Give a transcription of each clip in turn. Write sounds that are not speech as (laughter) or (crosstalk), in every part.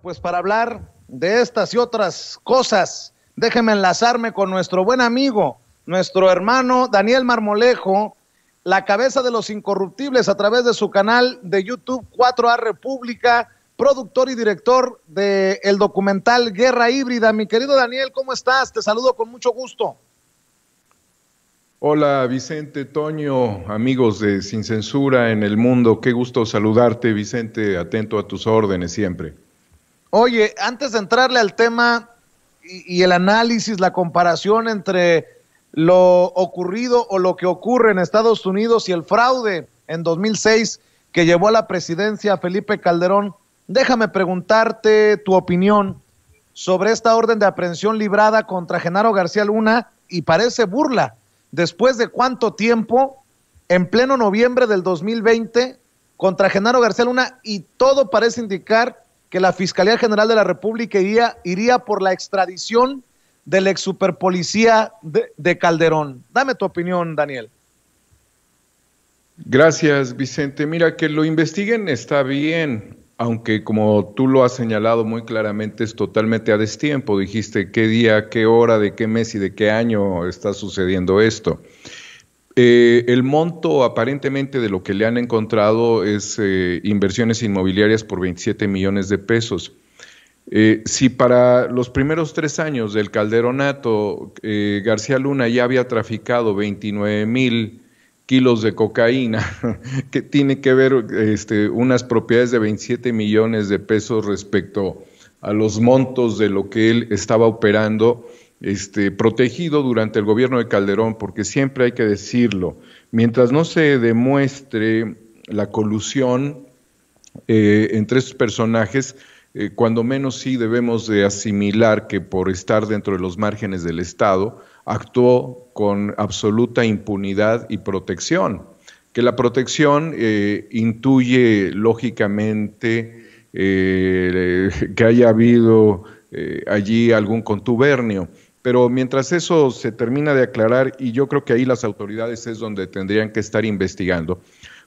Pues para hablar de estas y otras cosas, déjeme enlazarme con nuestro buen amigo, nuestro hermano Daniel Marmolejo, la cabeza de los incorruptibles a través de su canal de YouTube 4A República, productor y director del documental Guerra Híbrida. Mi querido Daniel, ¿cómo estás? Te saludo con mucho gusto. Hola Vicente, Toño, amigos de Sin Censura en el Mundo, qué gusto saludarte Vicente, atento a tus órdenes siempre. Oye, antes de entrarle al tema y, el análisis, la comparación entre lo ocurrido o lo que ocurre en Estados Unidos y el fraude en 2006 que llevó a la presidencia a Felipe Calderón, déjame preguntarte tu opinión sobre esta orden de aprehensión librada contra Genaro García Luna y parece burla. Después de cuánto tiempo, en pleno noviembre del 2020, contra Genaro García Luna y todo parece indicar que la Fiscalía General de la República iría, iría por la extradición del ex superpolicía de Calderón. Dame tu opinión, Daniel. Gracias, Vicente. Mira, que lo investiguen está bien, aunque como tú lo has señalado muy claramente es totalmente a destiempo. Dijiste qué día, qué hora, de qué mes y de qué año está sucediendo esto. Eh, el monto aparentemente de lo que le han encontrado es eh, inversiones inmobiliarias por 27 millones de pesos. Eh, si para los primeros tres años del calderonato García Luna ya había traficado 29 mil kilos de cocaína, (laughs) que tiene que ver este, unas propiedades de 27 millones de pesos respecto a los montos de lo que él estaba operando, este, protegido durante el gobierno de Calderón, porque siempre hay que decirlo, mientras no se demuestre la colusión eh, entre estos personajes, eh, cuando menos sí debemos de asimilar que por estar dentro de los márgenes del Estado, actuó con absoluta impunidad y protección, que la protección eh, intuye lógicamente que haya habido allí algún contubernio. Pero mientras eso se termina de aclarar, y yo creo que ahí las autoridades es donde tendrían que estar investigando,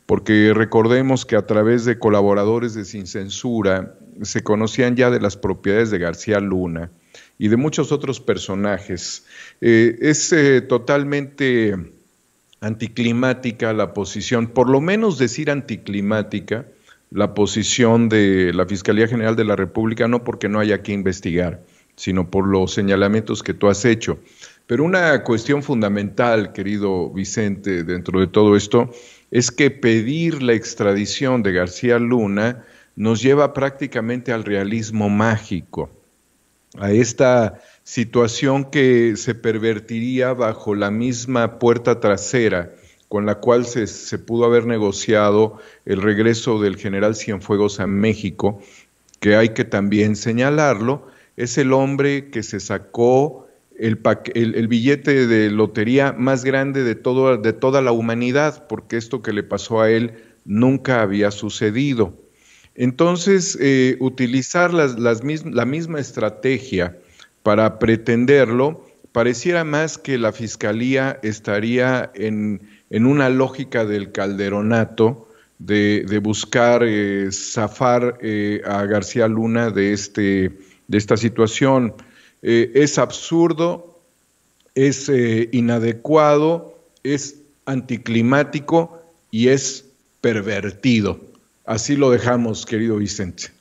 porque recordemos que a través de colaboradores de Sin Censura se conocían ya de las propiedades de García Luna y de muchos otros personajes. Eh, es eh, totalmente anticlimática la posición, por lo menos decir anticlimática, la posición de la Fiscalía General de la República, no porque no haya que investigar sino por los señalamientos que tú has hecho. Pero una cuestión fundamental, querido Vicente, dentro de todo esto, es que pedir la extradición de García Luna nos lleva prácticamente al realismo mágico, a esta situación que se pervertiría bajo la misma puerta trasera con la cual se, se pudo haber negociado el regreso del general Cienfuegos a México, que hay que también señalarlo, es el hombre que se sacó el, billete de lotería más grande de, toda la humanidad, porque esto que le pasó a él nunca había sucedido. Entonces, eh, utilizar la misma estrategia para pretenderlo, pareciera más que la fiscalía estaría en, una lógica del calderonato de, buscar eh, zafar eh, a García Luna de este de esta situación. Eh, es absurdo, es eh, inadecuado, es anticlimático y es pervertido. Así lo dejamos, querido Vicente.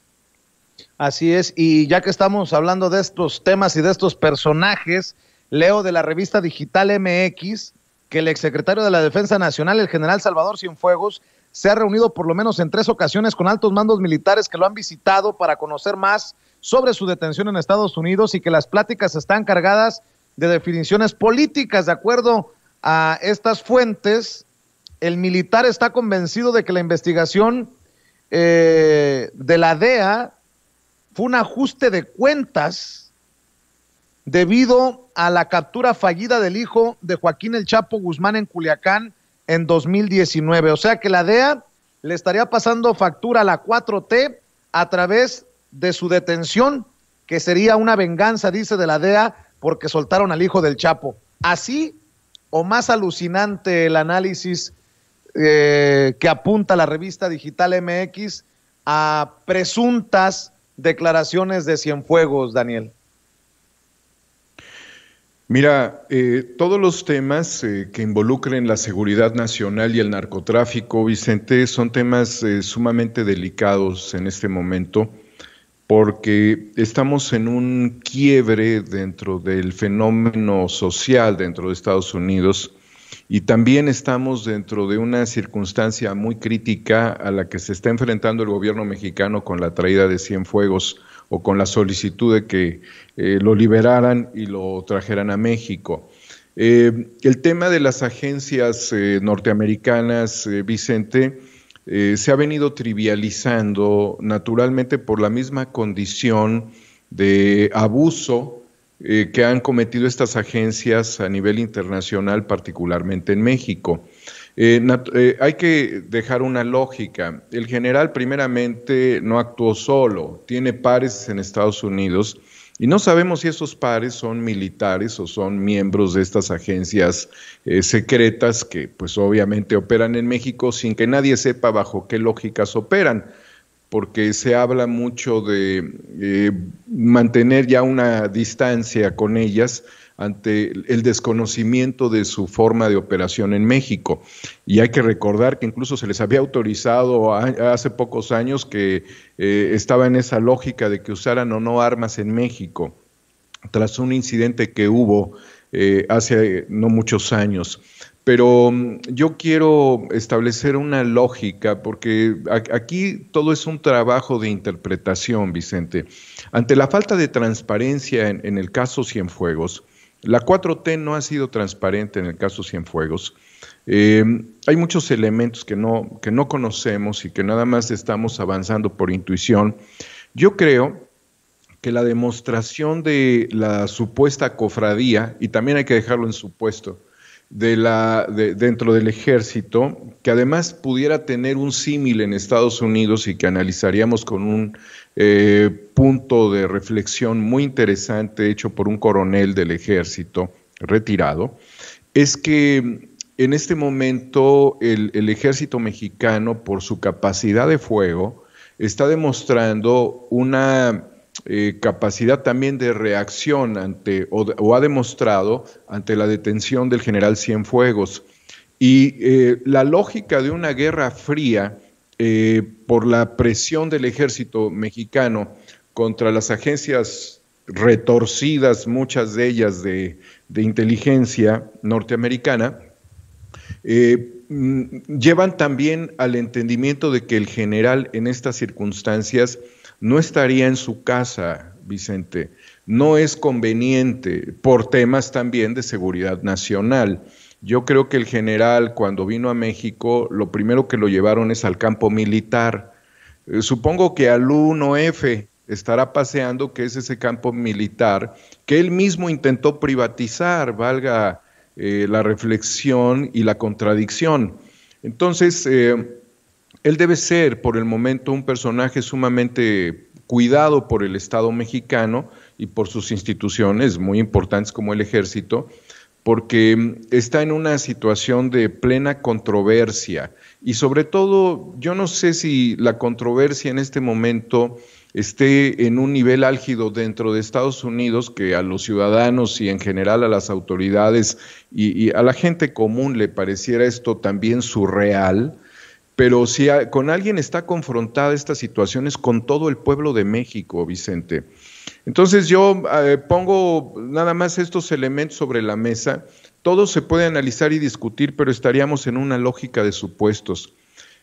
Así es, y ya que estamos hablando de estos temas y de estos personajes, leo de la revista digital MX que el exsecretario de la Defensa Nacional, el general Salvador Cienfuegos, se ha reunido por lo menos en tres ocasiones con altos mandos militares que lo han visitado para conocer más sobre su detención en Estados Unidos y que las pláticas están cargadas de definiciones políticas. De acuerdo a estas fuentes, el militar está convencido de que la investigación eh, de la DEA fue un ajuste de cuentas debido a la captura fallida del hijo de Joaquín El Chapo Guzmán en Culiacán en 2019. O sea que la DEA le estaría pasando factura a la 4T a través de su detención, que sería una venganza, dice de la DEA, porque soltaron al hijo del Chapo. Así o más alucinante el análisis eh, que apunta la revista digital MX a presuntas declaraciones de Cienfuegos, Daniel. Mira, eh, todos los temas eh, que involucren la seguridad nacional y el narcotráfico, Vicente, son temas sumamente delicados en este momento porque estamos en un quiebre dentro del fenómeno social dentro de Estados Unidos y también estamos dentro de una circunstancia muy crítica a la que se está enfrentando el gobierno mexicano con la traída de Cienfuegos o con la solicitud de que eh, lo liberaran y lo trajeran a México. Eh, el tema de las agencias eh, norteamericanas, Vicente, eh, se ha venido trivializando naturalmente por la misma condición de abuso eh, que han cometido estas agencias a nivel internacional, particularmente en México. Eh, hay que dejar una lógica. El general primeramente no actuó solo, tiene pares en Estados Unidos y no sabemos si esos pares son militares o son miembros de estas agencias eh, secretas que pues obviamente operan en México sin que nadie sepa bajo qué lógicas operan porque se habla mucho de eh, mantener ya una distancia con ellas ante el desconocimiento de su forma de operación en México. Y hay que recordar que incluso se les había autorizado hace pocos años que eh, estaba en esa lógica de que usaran o no armas en México, tras un incidente que hubo eh, hace no muchos años. Pero mm, yo quiero establecer una lógica, porque aquí todo es un trabajo de interpretación, Vicente. Ante la falta de transparencia en, el caso Cienfuegos, la 4T no ha sido transparente en el caso Cienfuegos. Em, hay muchos elementos que no, que no conocemos y que nada más estamos avanzando por intuición. Yo creo que la demostración de la supuesta cofradía, y también hay que dejarlo en supuesto, de la, dentro del ejército, que además pudiera tener un símil en Estados Unidos y que analizaríamos con un eh, punto de reflexión muy interesante hecho por un coronel del ejército retirado, es que en este momento el ejército mexicano, por su capacidad de fuego, está demostrando una eh, capacidad también de reacción ante, o, ha demostrado ante la detención del general Cienfuegos. Y eh, la lógica de una guerra fría eh, por la presión del ejército mexicano contra las agencias retorcidas, muchas de ellas de inteligencia norteamericana, mm, llevan también al entendimiento de que el general en estas circunstancias no estaría en su casa, Vicente. No es conveniente por temas también de seguridad nacional. Yo creo que el general cuando vino a México, lo primero que lo llevaron es al campo militar. Eh, supongo que al 1F estará paseando, que es ese campo militar que él mismo intentó privatizar, valga eh, la reflexión y la contradicción. Entonces, eh, él debe ser por el momento un personaje sumamente cuidado por el Estado mexicano y por sus instituciones muy importantes como el ejército, porque mm, está en una situación de plena controversia y sobre todo yo no sé si la controversia en este momento esté en un nivel álgido dentro de Estados Unidos que a los ciudadanos y en general a las autoridades y, y a la gente común le pareciera esto también surreal, pero si con alguien está confrontada esta situación es con todo el pueblo de México, Vicente. Entonces yo pongo nada más estos elementos sobre la mesa. Todo se puede analizar y discutir, pero estaríamos en una lógica de supuestos.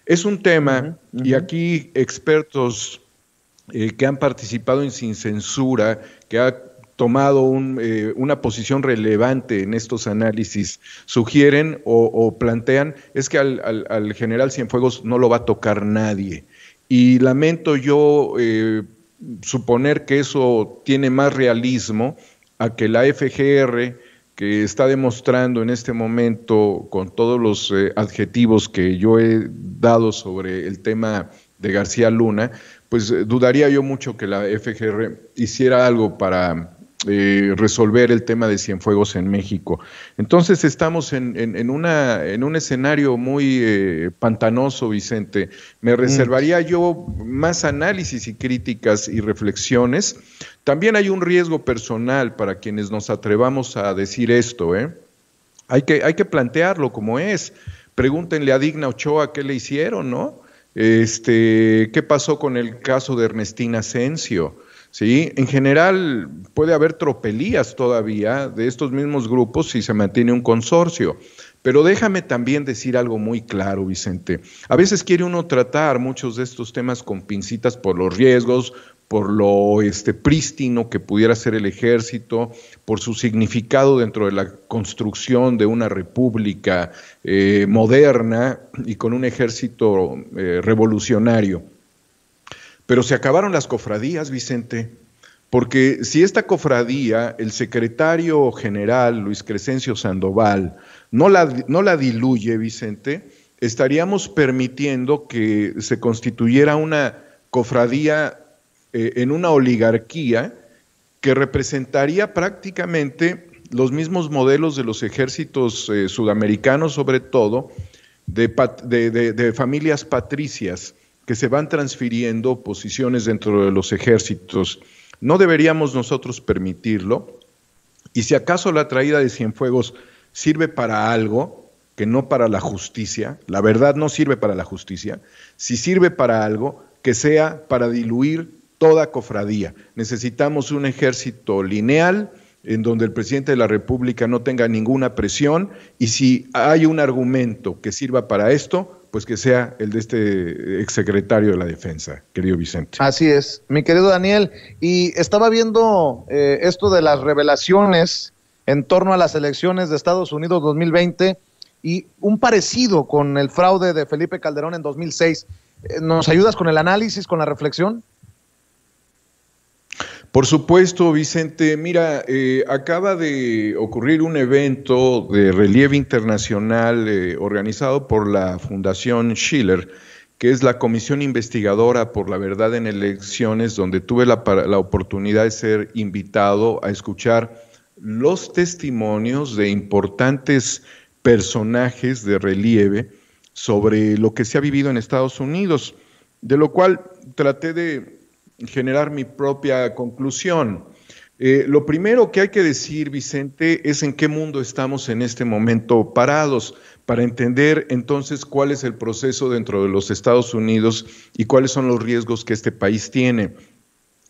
Es un tema, y aquí expertos eh, que han participado en Sin Censura, que ha tomado eh, una posición relevante en estos análisis sugieren o, plantean es que al, general Cienfuegos no lo va a tocar nadie. Y lamento yo eh, suponer que eso tiene más realismo a que la FGR, que está demostrando en este momento con todos los eh, adjetivos que yo he dado sobre el tema de García Luna, pues dudaría yo mucho que la FGR hiciera algo para eh, resolver el tema de Cienfuegos en México. Entonces estamos en, en un escenario muy eh, pantanoso, Vicente. Me mm. reservaría yo más análisis y críticas y reflexiones. También hay un riesgo personal para quienes nos atrevamos a decir esto. ¿eh? Hay, que, hay que plantearlo como es. Pregúntenle a Digna Ochoa qué le hicieron, ¿no? Este, ¿Qué pasó con el caso de Ernestina Asensio? ¿sí? En general puede haber tropelías todavía de estos mismos grupos si se mantiene un consorcio. Pero déjame también decir algo muy claro, Vicente. A veces quiere uno tratar muchos de estos temas con pincitas por los riesgos, por lo este, prístino que pudiera ser el ejército, por su significado dentro de la construcción de una república eh, moderna y con un ejército eh, revolucionario. Pero se acabaron las cofradías, Vicente, porque si esta cofradía, el secretario general Luis Crescencio Sandoval, no la, no la diluye, Vicente, estaríamos permitiendo que se constituyera una cofradía eh, en una oligarquía que representaría prácticamente los mismos modelos de los ejércitos eh, sudamericanos, sobre todo, de familias patricias que se van transfiriendo posiciones dentro de los ejércitos. No deberíamos nosotros permitirlo. Y si acaso la traída de Cienfuegos sirve para algo, que no para la justicia, la verdad no sirve para la justicia, si sirve para algo, que sea para diluir toda cofradía. Necesitamos un ejército lineal en donde el presidente de la República no tenga ninguna presión y si hay un argumento que sirva para esto, pues que sea el de este eh, exsecretario de la Defensa, querido Vicente. Así es, mi querido Daniel. Y estaba viendo eh, esto de las revelaciones en torno a las elecciones de Estados Unidos 2020 y un parecido con el fraude de Felipe Calderón en 2006. Eh, ¿Nos ayudas con el análisis, con la reflexión? Por supuesto, Vicente. Mira, eh, acaba de ocurrir un evento de relieve internacional eh, organizado por la Fundación Schiller, que es la comisión investigadora por la verdad en elecciones, donde tuve la oportunidad de ser invitado a escuchar los testimonios de importantes personajes de relieve sobre lo que se ha vivido en Estados Unidos, de lo cual traté de generar mi propia conclusión. Eh, lo primero que hay que decir, Vicente, es en qué mundo estamos en este momento parados para entender entonces cuál es el proceso dentro de los Estados Unidos y cuáles son los riesgos que este país tiene.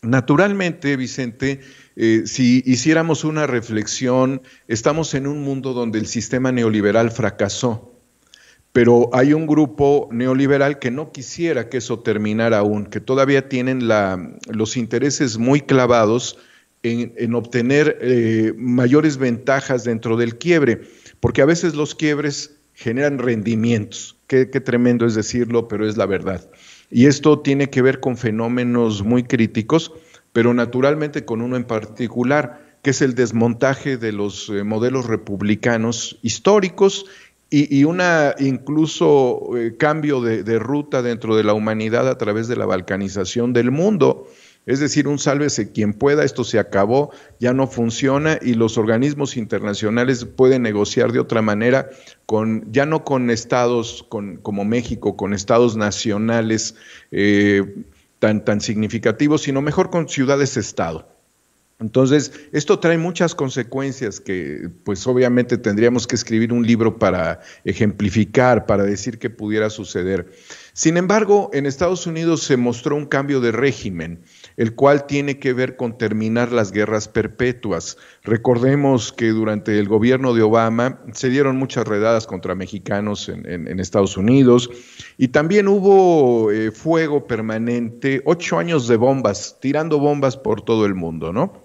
Naturalmente, Vicente, eh, si hiciéramos una reflexión, estamos en un mundo donde el sistema neoliberal fracasó pero hay un grupo neoliberal que no quisiera que eso terminara aún, que todavía tienen los intereses muy clavados en, obtener eh, mayores ventajas dentro del quiebre, porque a veces los quiebres generan rendimientos. qué tremendo es decirlo, pero es la verdad. Y esto tiene que ver con fenómenos muy críticos, pero naturalmente con uno en particular, que es el desmontaje de los eh, modelos republicanos históricos y, una incluso eh, cambio de, ruta dentro de la humanidad a través de la balcanización del mundo. Es decir, un sálvese quien pueda, esto se acabó, ya no funciona y los organismos internacionales pueden negociar de otra manera, con, ya no con estados con, como México, con estados nacionales eh, tan, tan significativos, sino mejor con ciudades-estado. Entonces, esto trae muchas consecuencias que, pues obviamente tendríamos que escribir un libro para ejemplificar, para decir que pudiera suceder. Sin embargo, en Estados Unidos se mostró un cambio de régimen, el cual tiene que ver con terminar las guerras perpetuas. Recordemos que durante el gobierno de Obama se dieron muchas redadas contra mexicanos en, Estados Unidos y también hubo eh, fuego permanente, ocho años de bombas, tirando bombas por todo el mundo, ¿no?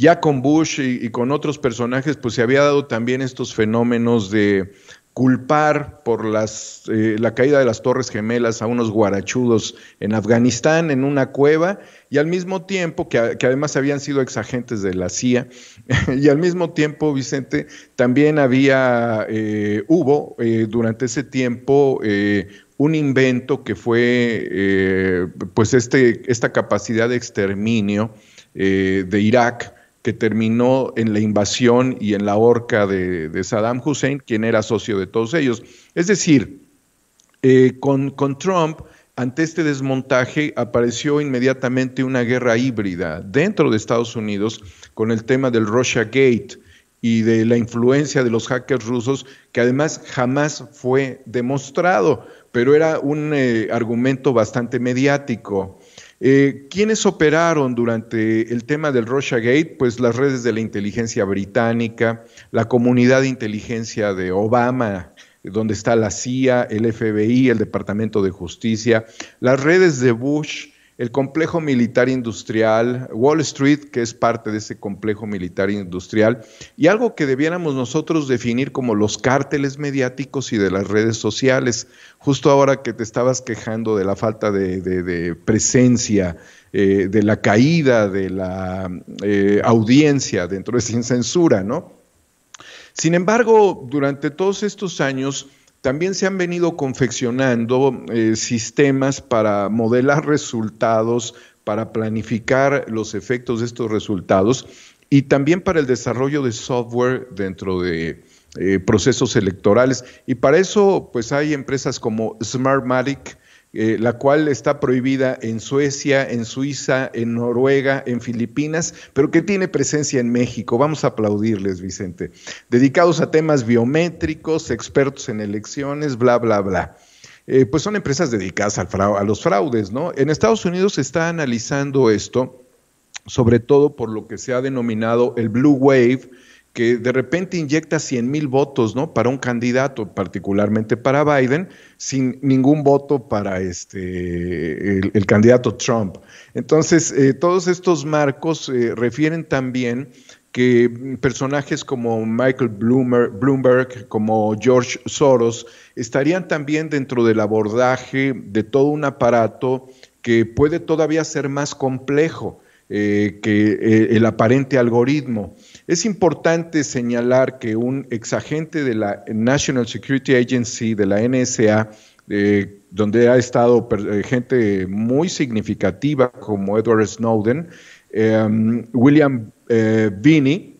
Ya con Bush y, con otros personajes, pues se había dado también estos fenómenos de culpar por las, eh, la caída de las Torres Gemelas a unos guarachudos en Afganistán, en una cueva, y al mismo tiempo, que, además habían sido exagentes de la CIA, (laughs) y al mismo tiempo, Vicente, también había, eh, hubo eh, durante ese tiempo un invento que fue pues este, esta capacidad de exterminio de Irak, que terminó en la invasión y en la horca de, Saddam Hussein, quien era socio de todos ellos. Es decir, eh, con, Trump, ante este desmontaje apareció inmediatamente una guerra híbrida dentro de Estados Unidos con el tema del Russia Gate y de la influencia de los hackers rusos, que además jamás fue demostrado, pero era un eh, argumento bastante mediático. Eh, ¿Quiénes operaron durante el tema del Russia Gate? Pues las redes de la inteligencia británica, la comunidad de inteligencia de Obama, donde está la CIA, el FBI, el Departamento de Justicia, las redes de Bush, el complejo militar industrial, Wall Street, que es parte de ese complejo militar industrial, y algo que debiéramos nosotros definir como los cárteles mediáticos y de las redes sociales. Justo ahora que te estabas quejando de la falta de, presencia, eh, de la caída de la eh, audiencia dentro de Sin Censura, ¿no? Sin embargo, durante todos estos años, también se han venido confeccionando eh, sistemas para modelar resultados, para planificar los efectos de estos resultados y también para el desarrollo de software dentro de eh, procesos electorales. Y para eso, pues hay empresas como Smartmatic, eh, la cual está prohibida en Suecia, en Suiza, en Noruega, en Filipinas, pero que tiene presencia en México. Vamos a aplaudirles, Vicente. Dedicados a temas biométricos, expertos en elecciones, bla, bla, bla. Eh, pues son empresas dedicadas a los fraudes, ¿no? En Estados Unidos se está analizando esto, sobre todo por lo que se ha denominado el Blue Wave, que de repente inyecta 100 mil votos, ¿no? Para un candidato, particularmente para Biden, sin ningún voto para este, el, candidato Trump. Entonces, eh, todos estos marcos eh, refieren también que personajes como Michael Bloomberg, como George Soros, estarían también dentro del abordaje de todo un aparato que puede todavía ser más complejo eh, que el aparente algoritmo. Es importante señalar que un exagente de la National Security Agency, de la NSA, eh, donde ha estado eh, gente muy significativa como Edward Snowden, em, William eh, Binney,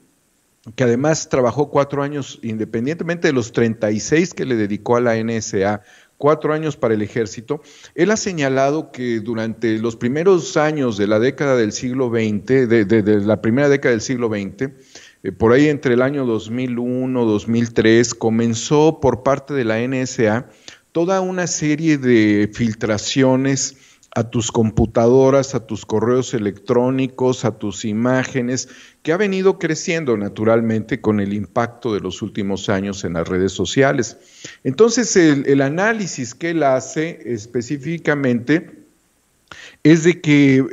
que además trabajó cuatro años independientemente de los 36 que le dedicó a la NSA cuatro años para el ejército, él ha señalado que durante los primeros años de la década del siglo XX, de, la primera década del siglo XX, eh, por ahí entre el año 2001-2003, comenzó por parte de la NSA toda una serie de filtraciones a tus computadoras, a tus correos electrónicos, a tus imágenes, que ha venido creciendo naturalmente con el impacto de los últimos años en las redes sociales. Entonces, el, análisis que él hace específicamente es de que eh,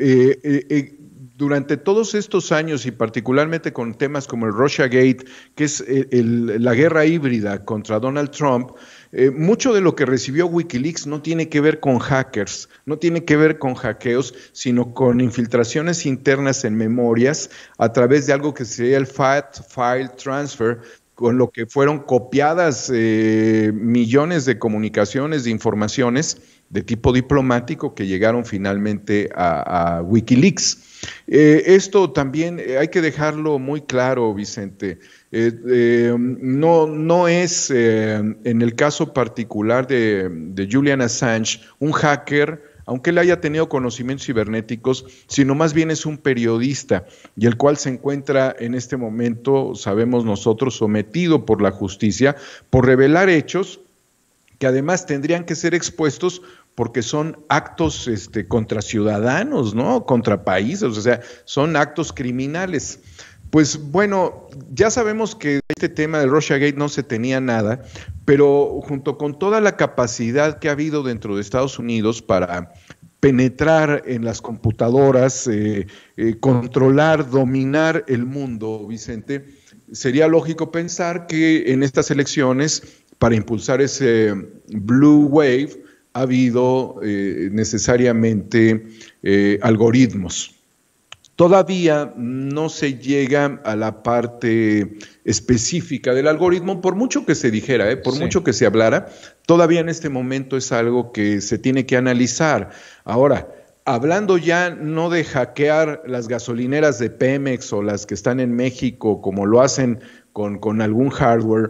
eh, eh, durante todos estos años y particularmente con temas como el Russia Gate, que es la guerra híbrida contra Donald Trump, eh, mucho de lo que recibió Wikileaks no tiene que ver con hackers, no tiene que ver con hackeos, sino con infiltraciones internas en memorias a través de algo que sería el Fat File Transfer, con lo que fueron copiadas eh, millones de comunicaciones, de informaciones de tipo diplomático que llegaron finalmente a, Wikileaks. Eh, esto también eh, hay que dejarlo muy claro, Vicente. Eh, no, no es, en el caso particular de, de Julian Assange, un hacker aunque él haya tenido conocimientos cibernéticos, sino más bien es un periodista y el cual se encuentra en este momento, sabemos nosotros, sometido por la justicia por revelar hechos que además tendrían que ser expuestos porque son actos este, contra ciudadanos, ¿no? Contra países, o sea, son actos criminales. Pues bueno, ya sabemos que este tema del Gate no se tenía nada, pero junto con toda la capacidad que ha habido dentro de Estados Unidos para penetrar en las computadoras, eh, eh, controlar, dominar el mundo, Vicente, sería lógico pensar que en estas elecciones para impulsar ese blue wave ha habido eh, necesariamente eh, algoritmos. Todavía no se llega a la parte específica del algoritmo, por mucho que se dijera, eh, por mucho que se hablara, todavía en este momento es algo que se tiene que analizar. Ahora, hablando ya no de hackear las gasolineras de Pemex o las que están en México, como lo hacen con, con algún hardware,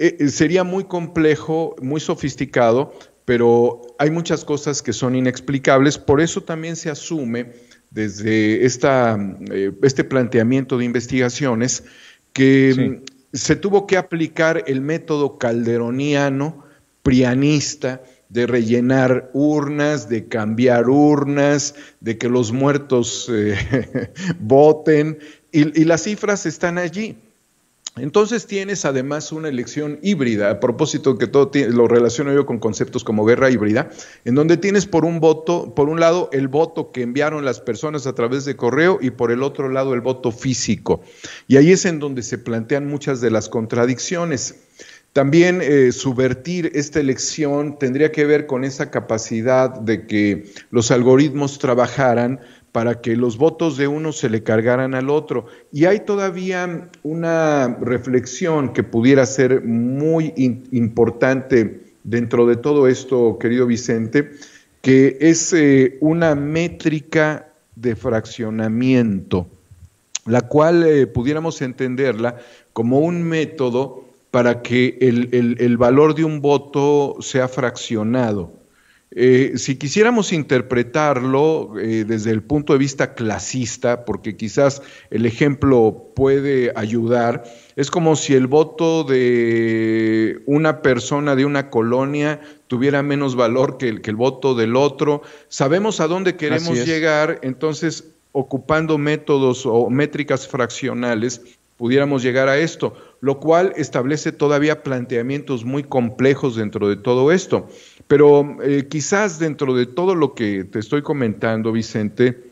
eh, eh, sería muy complejo, muy sofisticado, pero hay muchas cosas que son inexplicables, por eso también se asume desde esta, eh, este planteamiento de investigaciones que mm, se tuvo que aplicar el método calderoniano, prianista, de rellenar urnas, de cambiar urnas, de que los muertos (laughs) voten, y las cifras están allí. Entonces tienes además una elección híbrida, a propósito que todo lo relaciono yo con conceptos como guerra híbrida, en donde tienes por un voto, por un lado el voto que enviaron las personas a través de correo y por el otro lado el voto físico. Y ahí es en donde se plantean muchas de las contradicciones. También eh, subvertir esta elección tendría que ver con esa capacidad de que los algoritmos trabajaran para que los votos de uno se le cargaran al otro. Y hay todavía una reflexión que pudiera ser muy importante dentro de todo esto, querido Vicente, que es eh, una métrica de fraccionamiento, la cual eh, pudiéramos entenderla como un método para que el valor de un voto sea fraccionado. Eh, si quisiéramos interpretarlo eh, desde el punto de vista clasista, porque quizás el ejemplo puede ayudar, es como si el voto de una persona de una colonia tuviera menos valor que que el voto del otro. Sabemos a dónde queremos llegar, entonces ocupando métodos o métricas fraccionales, pudiéramos llegar a esto, lo cual establece todavía planteamientos muy complejos dentro de todo esto. Pero eh, quizás dentro de todo lo que te estoy comentando, Vicente,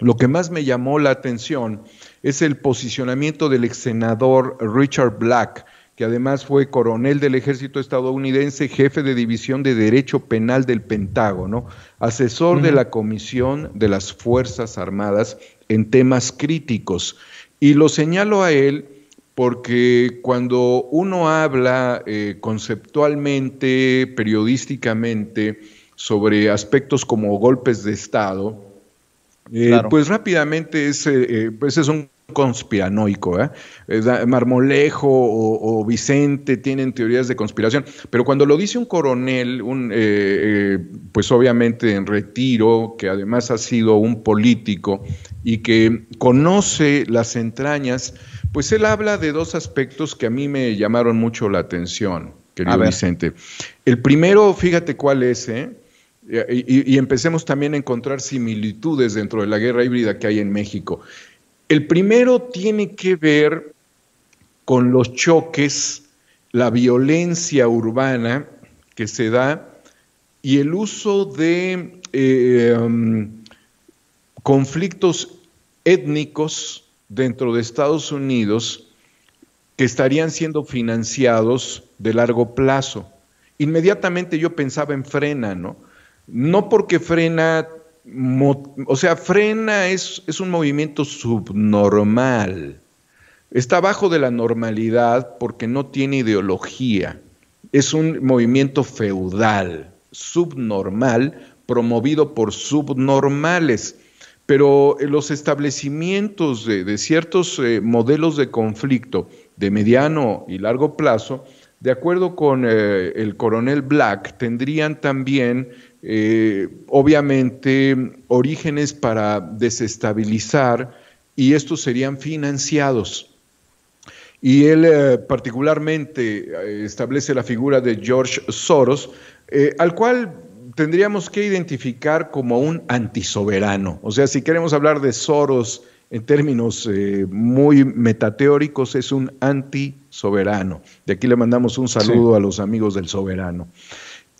lo que más me llamó la atención es el posicionamiento del ex senador Richard Black, que además fue coronel del ejército estadounidense, jefe de división de Derecho Penal del Pentágono, asesor de la Comisión de las Fuerzas Armadas en temas críticos. Y lo señalo a él porque cuando uno habla eh, conceptualmente, periodísticamente, sobre aspectos como golpes de Estado, eh, pues rápidamente ese eh, pues es un conspiranoico. ¿eh? eh Marmolejo o, Vicente tienen teorías de conspiración, pero cuando lo dice un coronel, un, eh, eh, pues obviamente en retiro, que además ha sido un político y que conoce las entrañas, pues él habla de dos aspectos que a mí me llamaron mucho la atención, querido Vicente. El primero, fíjate cuál es, Y, y, empecemos también a encontrar similitudes dentro de la guerra híbrida que hay en México. El primero tiene que ver con los choques, la violencia urbana que se da y el uso de eh, em, conflictos étnicos dentro de Estados Unidos que estarían siendo financiados de largo plazo. Inmediatamente yo pensaba en Frena, ¿no? No porque Frena o sea, frena es, es, un movimiento subnormal. Está bajo de la normalidad porque no tiene ideología. Es un movimiento feudal, subnormal, promovido por subnormales. Pero eh, los establecimientos de, ciertos eh, modelos de conflicto de mediano y largo plazo, de acuerdo con eh, el coronel Black, tendrían también eh, obviamente orígenes para desestabilizar y estos serían financiados. Y él eh, particularmente eh, establece la figura de George Soros, al cual tendríamos que identificar como un antisoberano. O sea, si queremos hablar de Soros en términos muy metateóricos, es un antisoberano. De aquí le mandamos un saludo a los amigos del soberano.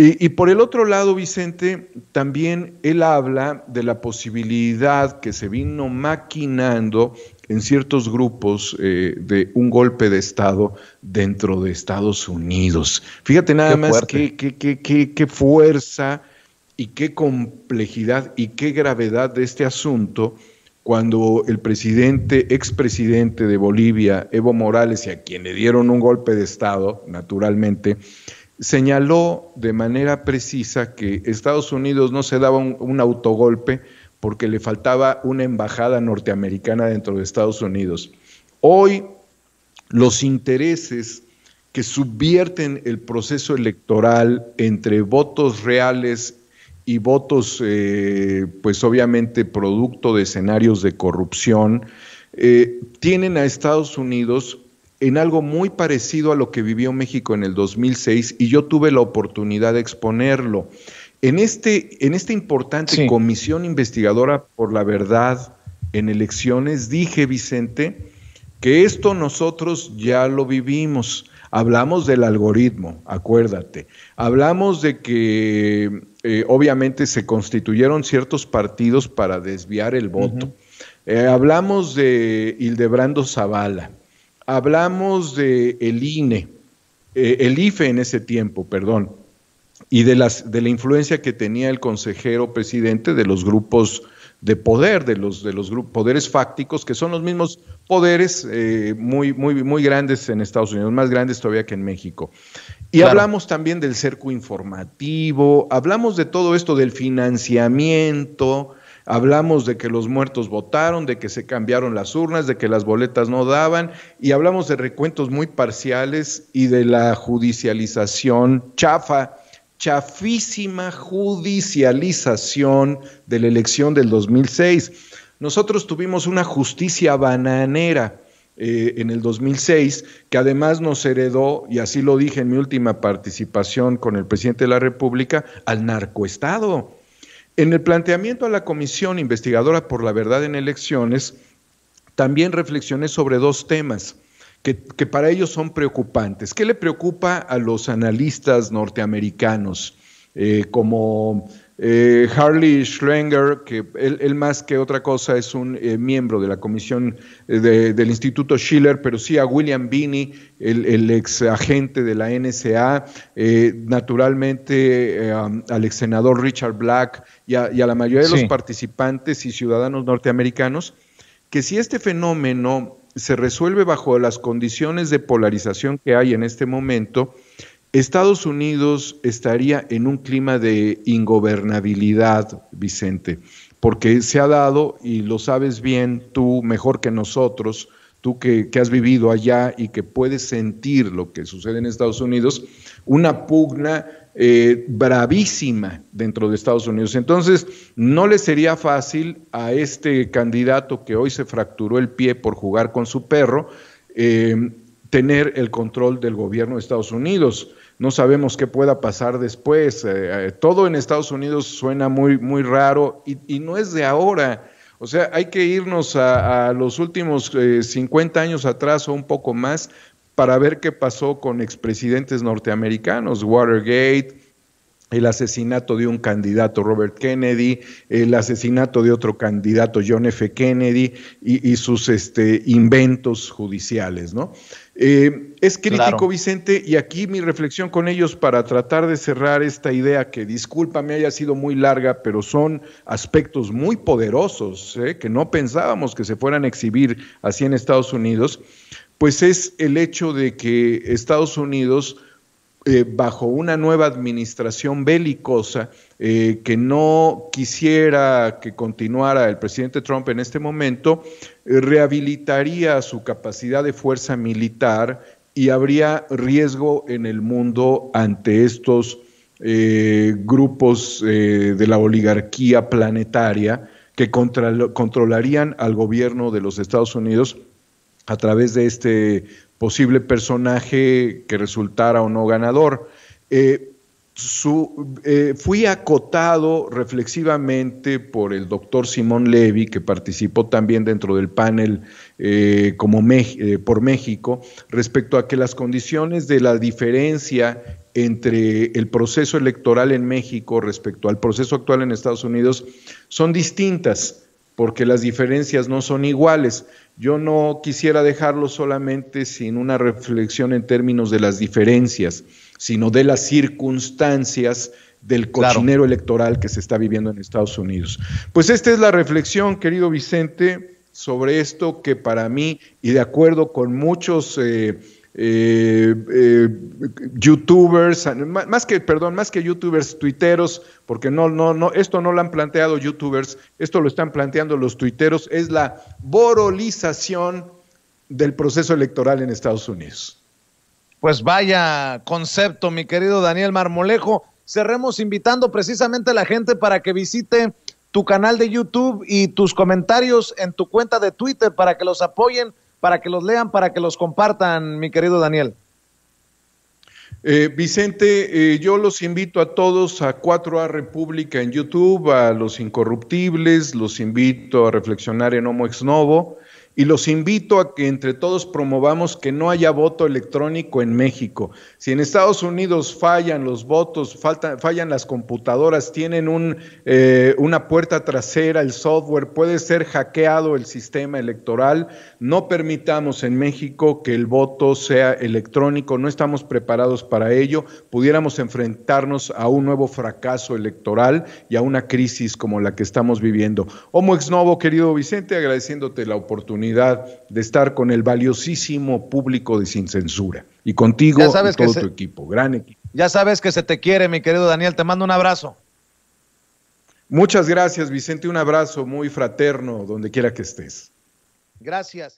Y, por el otro lado, Vicente, también él habla de la posibilidad que se vino maquinando en ciertos grupos eh, de un golpe de Estado dentro de Estados Unidos. Fíjate nada más qué, qué, qué, fuerza y qué complejidad y qué gravedad de este asunto cuando el presidente, expresidente de Bolivia, Evo Morales, y a quien le dieron un golpe de Estado, naturalmente, señaló de manera precisa que Estados Unidos no se daba un, autogolpe porque le faltaba una embajada norteamericana dentro de Estados Unidos. Hoy los intereses que subvierten el proceso electoral entre votos reales y votos, eh, pues obviamente producto de escenarios de corrupción, eh, tienen a Estados Unidos en algo muy parecido a lo que vivió México en el 2006 y yo tuve la oportunidad de exponerlo. En, este, en esta importante comisión investigadora por la verdad en elecciones, dije, Vicente, que esto nosotros ya lo vivimos. Hablamos del algoritmo, acuérdate. Hablamos de que eh, obviamente se constituyeron ciertos partidos para desviar el voto. Eh, hablamos de Hildebrando Zavala hablamos de el INE, eh, el IFE en ese tiempo, perdón, y de, las, de la influencia que tenía el consejero presidente de los grupos de poder, de los, de los poderes fácticos, que son los mismos poderes eh, muy, muy, muy grandes en Estados Unidos, más grandes todavía que en México. Y hablamos también del cerco informativo, hablamos de todo esto, del financiamiento, hablamos de que los muertos votaron, de que se cambiaron las urnas, de que las boletas no daban, y hablamos de recuentos muy parciales y de la judicialización chafa, chafísima judicialización de la elección del 2006. Nosotros tuvimos una justicia bananera. Eh, en el 2006, que además nos heredó, y así lo dije en mi última participación con el presidente de la República, al narcoestado. En el planteamiento a la Comisión Investigadora por la Verdad en Elecciones, también reflexioné sobre dos temas que, para ellos son preocupantes. ¿Qué le preocupa a los analistas norteamericanos? Eh, como eh, Harley Schlenger, que él, más que otra cosa es un eh, miembro de la comisión eh, del Instituto Schiller, pero sí a William Binney, el, el ex agente de la NSA, naturalmente al ex senador Richard Black y a, la mayoría de los participantes y ciudadanos norteamericanos, que si este fenómeno se resuelve bajo las condiciones de polarización que hay en este momento, Estados Unidos estaría en un clima de ingobernabilidad, Vicente, porque se ha dado, y lo sabes bien tú mejor que nosotros, tú que, has vivido allá y que puedes sentir lo que sucede en Estados Unidos, una pugna eh, bravísima dentro de Estados Unidos. Entonces, no le sería fácil a este candidato que hoy se fracturó el pie por jugar con su perro eh, tener el control del gobierno de Estados Unidos no sabemos qué pueda pasar después. Eh, eh, todo en Estados Unidos suena muy, muy raro y, y, no es de ahora. O sea, hay que irnos a, los últimos 50 eh, años atrás o un poco más para ver qué pasó con expresidentes norteamericanos, Watergate, el asesinato de un candidato Robert Kennedy, el asesinato de otro candidato John F. Kennedy y, y sus este, inventos judiciales, ¿no? Eh, es crítico, Vicente, y aquí mi reflexión con ellos para tratar de cerrar esta idea que, disculpa, me haya sido muy larga, pero son aspectos muy poderosos ¿eh? que no pensábamos que se fueran a exhibir así en Estados Unidos, pues es el hecho de que Estados Unidos eh, bajo una nueva administración belicosa eh, que no quisiera que continuara el presidente Trump en este momento, eh, rehabilitaría su capacidad de fuerza militar y habría riesgo en el mundo ante estos grupos de la oligarquía planetaria que controlarían al gobierno de los Estados Unidos a través de este posible personaje que resultara o no ganador. Eh, eh, fui acotado reflexivamente por el doctor Simón Levy, que participó también dentro del panel eh, como por México, respecto a que las condiciones de la diferencia entre el proceso electoral en México respecto al proceso actual en Estados Unidos son distintas porque las diferencias no son iguales. Yo no quisiera dejarlo solamente sin una reflexión en términos de las diferencias, sino de las circunstancias del cochinero electoral que se está viviendo en Estados Unidos. Pues esta es la reflexión, querido Vicente, sobre esto que para mí, y de acuerdo con muchos... Eh, eh, eh, youtubers, más que, perdón, más que youtubers, tuiteros, porque no, no, no, esto no lo han planteado youtubers, esto lo están planteando los tuiteros, es la borolización del proceso electoral en Estados Unidos. Pues vaya concepto, mi querido Daniel Marmolejo. Cerremos invitando precisamente a la gente para que visite tu canal de YouTube y tus comentarios en tu cuenta de Twitter para que los apoyen para que los lean, para que los compartan, mi querido Daniel. Eh, Vicente, eh, yo los invito a todos a 4A República en YouTube, a Los Incorruptibles, los invito a reflexionar en Homo Ex Novo. Y los invito a que entre todos promovamos que no haya voto electrónico en México. Si en Estados Unidos fallan los votos, faltan, fallan las computadoras, tienen eh, una puerta trasera, el software, puede ser hackeado el sistema electoral. No permitamos en México que el voto sea electrónico, no estamos preparados para ello. Pudiéramos enfrentarnos a un nuevo fracaso electoral y a una crisis como la que estamos viviendo. Homo ex novo, querido Vicente, agradeciéndote la oportunidad de estar con el valiosísimo público de Sin Censura y contigo y todo tu equipo, gran equipo. Ya sabes que se te quiere, mi querido Daniel, te mando un abrazo. Muchas gracias, Vicente, un abrazo muy fraterno donde quiera que estés. Gracias.